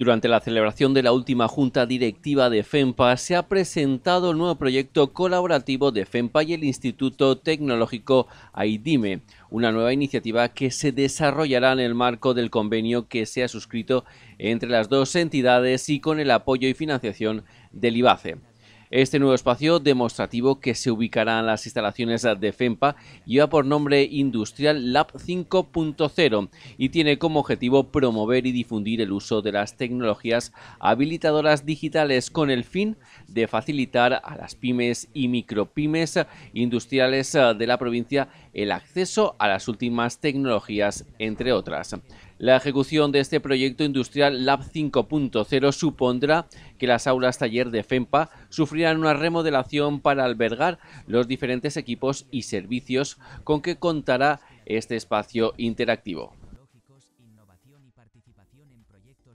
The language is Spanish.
Durante la celebración de la última junta directiva de FEMPA se ha presentado el nuevo proyecto colaborativo de FEMPA y el Instituto Tecnológico AIDIME, una nueva iniciativa que se desarrollará en el marco del convenio que se ha suscrito entre las dos entidades y con el apoyo y financiación del IBACE. Este nuevo espacio demostrativo que se ubicará en las instalaciones de FEMPA lleva por nombre Industrial Lab 5.0 y tiene como objetivo promover y difundir el uso de las tecnologías habilitadoras digitales con el fin de facilitar a las pymes y micropymes industriales de la provincia el acceso a las últimas tecnologías, entre otras. La ejecución de este proyecto industrial Lab 5.0 supondrá que las aulas taller de FEMPA sufrirán una remodelación para albergar los diferentes equipos y servicios con que contará este espacio interactivo.